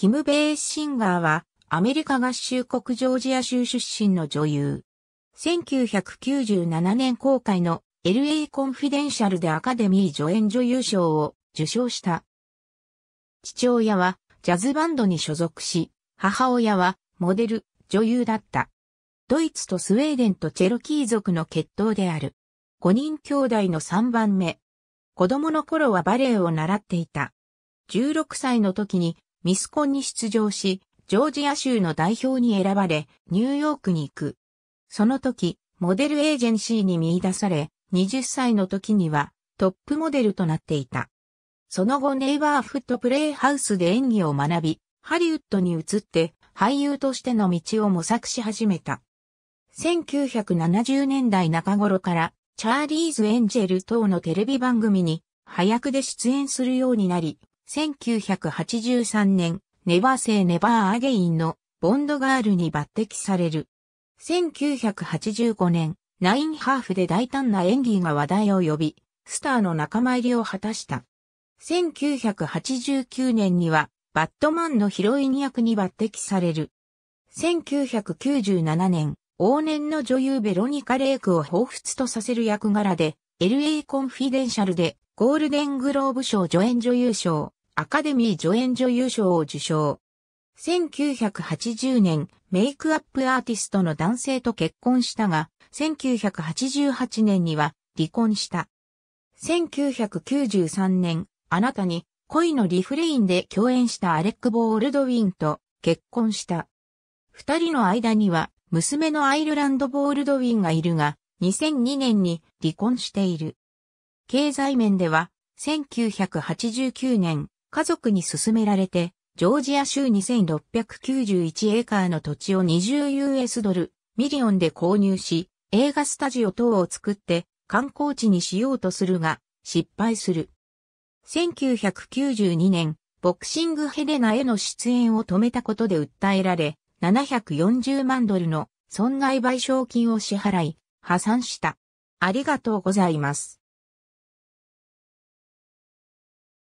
キム・ベース・シンガーは、アメリカ合衆国ジョージア州出身の女優。1997年公開の LA コンフィデンシャルでアカデミー助演女優賞を受賞した。父親はジャズバンドに所属し、母親はモデル、女優だった。ドイツとスウェーデンとチェロキー族の血統である。5人兄弟の3番目。子供の頃はバレエを習っていた。16歳の時にミスコンに出場し、ジョージア州の代表に選ばれ、ニューヨークに行く。その時、モデルエージェンシーに見出され、20歳の時にはトップモデルとなっていた。その後ネイバーフットプレイハウスで演技を学び、ハリウッドに移って俳優としての道を模索し始めた。1970年代中頃からチャーリーズ・エンジェル等のテレビ番組に早くで出演するようになり、1983年、ネバーセーネバーアゲインのボンドガールに抜擢される。1985年、ナインハーフで大胆な演技が話題を呼び、スターの仲間入りを果たした。1989年には、バットマンのヒロイン役に抜擢される。1997年、往年の女優ベロニカ・レイクを彷彿とさせる役柄で、LA コンフィデンシャルでゴールデングローブ賞助演女優賞、アカデミー助演女優賞を受賞。1980年、メイクアップアーティストの男性と結婚したが、1988年には離婚した。1993年、あなたに恋のリフレインで共演したアレック・ボールドウィンと結婚した。二人の間には娘のアイルランド・ボールドウィンがいるが、2002年に離婚している。経済面では、1989年、家族に勧められて、ジョージア州2691エーカーの土地を 20US ドル、ミリオンで購入し、映画スタジオ等を作って観光地にしようとするが、失敗する。1992年、ボクシングヘレナへの出演を止めたことで訴えられ、740万ドルの損害賠償金を支払い、破産した。ありがとうございます。